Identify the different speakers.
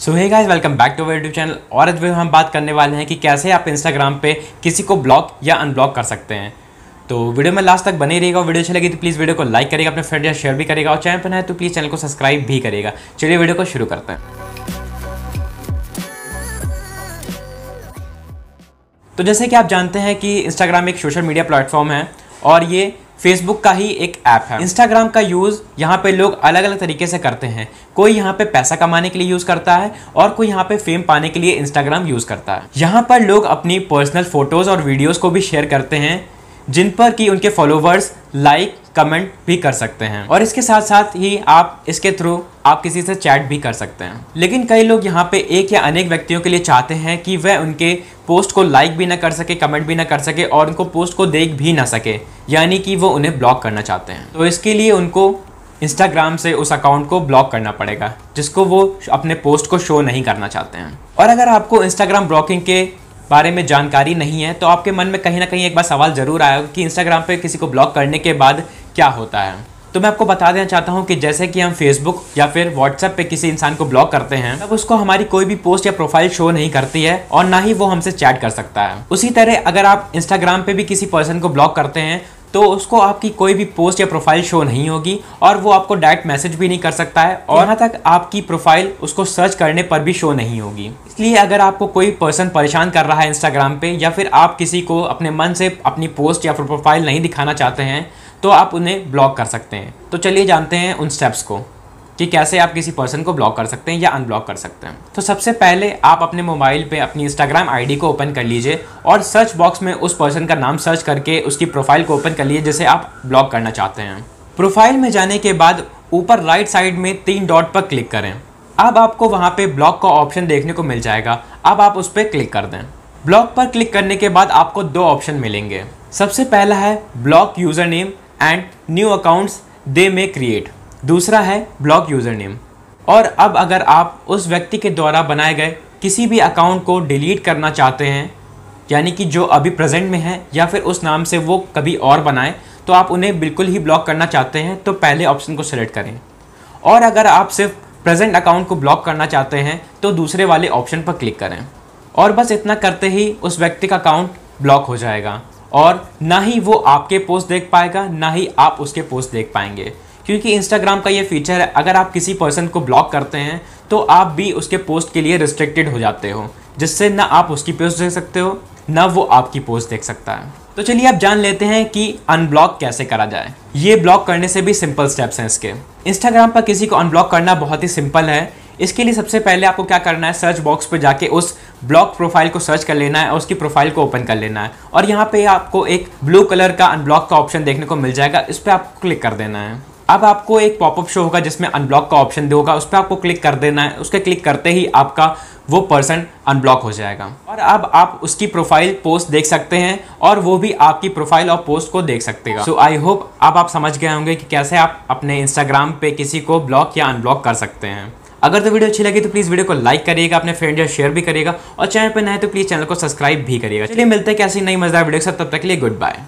Speaker 1: so hey guys welcome back to YouTube channel और आज हम बात करने वाले हैं कि कैसे आप इंस्टाग्राम पे किसी को ब्लॉक या अनब्लॉक कर सकते हैं तो वीडियो में लास्ट तक बने रहेगा वीडियो अच्छी लगी तो प्लीज़ वीडियो को लाइक करेगा अपने फ्रेंड या शेयर भी करेगा और चैनल पर है तो प्लीज़ चैनल को सब्सक्राइब भी करेगा चलिए वीडियो को शुरू करते हैं तो जैसे कि आप जानते हैं कि इंस्टाग्राम एक सोशल मीडिया प्लेटफॉर्म है और ये फेसबुक का ही एक ऐप है इंस्टाग्राम का यूज़ यहाँ पे लोग अलग अलग तरीके से करते हैं कोई यहाँ पे पैसा कमाने के लिए यूज़ करता है और कोई यहाँ पे फेम पाने के लिए इंस्टाग्राम यूज़ करता है यहाँ पर लोग अपनी पर्सनल फोटोज़ और वीडियोज़ को भी शेयर करते हैं जिन पर कि उनके फॉलोवर्स लाइक कमेंट भी कर सकते हैं और इसके साथ साथ ही आप इसके थ्रू आप किसी से चैट भी कर सकते हैं लेकिन कई लोग यहाँ पे एक या अनेक व्यक्तियों के लिए चाहते हैं कि वह उनके पोस्ट को लाइक भी ना कर सके कमेंट भी ना कर सके और उनको पोस्ट को देख भी ना सके यानी कि वो उन्हें ब्लॉक करना चाहते हैं तो इसके लिए उनको इंस्टाग्राम से उस अकाउंट को ब्लॉक करना पड़ेगा जिसको वो अपने पोस्ट को शो नहीं करना चाहते हैं और अगर आपको इंस्टाग्राम ब्लॉकिंग के बारे में जानकारी नहीं है तो आपके मन में कहीं ना कहीं एक बार सवाल ज़रूर आया कि इंस्टाग्राम पर किसी को ब्लॉक करने के बाद क्या होता है तो मैं आपको बता देना चाहता हूँ कि जैसे कि हम फेसबुक या फिर व्हाट्सएप पे किसी इंसान को ब्लॉक करते हैं तब उसको हमारी कोई भी पोस्ट या प्रोफाइल शो नहीं करती है और ना ही वो हमसे चैट कर सकता है उसी तरह अगर आप इंस्टाग्राम पे भी किसी पर्सन को ब्लॉक करते हैं तो उसको आपकी कोई भी पोस्ट या प्रोफाइल शो नहीं होगी और वो आपको डायरेक्ट मैसेज भी नहीं कर सकता है और यहाँ तक आपकी प्रोफाइल उसको सर्च करने पर भी शो नहीं होगी इसलिए अगर आपको कोई पर्सन परेशान कर रहा है इंस्टाग्राम पे या फिर आप किसी को अपने मन से अपनी पोस्ट या फिर प्रोफाइल नहीं दिखाना चाहते हैं तो आप उन्हें ब्लॉक कर सकते हैं तो चलिए जानते हैं उन स्टेप्स को कि कैसे आप किसी पर्सन को ब्लॉक कर सकते हैं या अनब्लॉक कर सकते हैं तो सबसे पहले आप अपने मोबाइल पे अपनी इंस्टाग्राम आईडी को ओपन कर लीजिए और सर्च बॉक्स में उस पर्सन का नाम सर्च करके उसकी प्रोफाइल को ओपन कर लीजिए जिसे आप ब्लॉक करना चाहते हैं प्रोफाइल में जाने के बाद ऊपर राइट साइड में तीन डॉट पर क्लिक करें अब आपको वहाँ पर ब्लॉक का ऑप्शन देखने को मिल जाएगा अब आप उस पर क्लिक कर दें ब्लॉक पर क्लिक करने के बाद आपको दो ऑप्शन मिलेंगे सबसे पहला है block username and new accounts they may create दूसरा है ब्लॉक यूज़र नेम और अब अगर आप उस व्यक्ति के द्वारा बनाए गए किसी भी अकाउंट को डिलीट करना चाहते हैं यानी कि जो अभी प्रेजेंट में है या फिर उस नाम से वो कभी और बनाए तो आप उन्हें बिल्कुल ही ब्लॉक करना चाहते हैं तो पहले ऑप्शन को सिलेक्ट करें और अगर आप सिर्फ प्रेजेंट अकाउंट को ब्लॉक करना चाहते हैं तो दूसरे वाले ऑप्शन पर क्लिक करें और बस इतना करते ही उस व्यक्ति का अकाउंट ब्लॉक हो जाएगा और ना ही वो आपके पोस्ट देख पाएगा ना ही आप उसके पोस्ट देख पाएंगे क्योंकि इंस्टाग्राम का ये फीचर है अगर आप किसी पर्सन को ब्लॉक करते हैं तो आप भी उसके पोस्ट के लिए रिस्ट्रिक्टेड हो जाते हो जिससे ना आप उसकी पोस्ट देख सकते हो ना वो आपकी पोस्ट देख सकता है तो चलिए आप जान लेते हैं कि अनब्लॉक कैसे करा जाए ये ब्लॉक करने से भी सिंपल स्टेप्स हैं इसके इंस्टाग्राम पर किसी को अनब्लॉक करना बहुत ही सिंपल है इसके लिए सबसे पहले आपको क्या करना है सर्च बॉक्स पर जाके उस ब्लॉक प्रोफाइल को सर्च कर लेना है और उसकी प्रोफाइल को ओपन कर लेना है और यहाँ पे आपको एक ब्लू कलर का अनब्लॉक का ऑप्शन देखने को मिल जाएगा इस पर आपको क्लिक कर देना है अब आपको एक पॉपअप शो होगा जिसमें अनब्लॉक का ऑप्शन होगा उस पर आपको क्लिक कर देना है उसके क्लिक करते ही आपका वो पर्सन अनब्लॉक हो जाएगा और अब आप उसकी प्रोफाइल पोस्ट देख सकते हैं और वो भी आपकी प्रोफाइल और पोस्ट को देख सकते हैं सो आई होप अब आप समझ गए होंगे कि कैसे आप अपने इंस्टाग्राम पे किसी को ब्लॉक या अनब्लॉक कर सकते हैं अगर तो वीडियो अच्छी लगी तो प्लीज़ वीडियो को लाइक करिएगा अपने फ्रेंड या शेयर भी करिएगा और चैनल पर नए तो प्लीज़ चैनल को सब्सक्राइब भी करिएगा चलिए मिलते हैं कैसी नई मजेदार वीडियो के साथ तब तक के लिए गुड बाय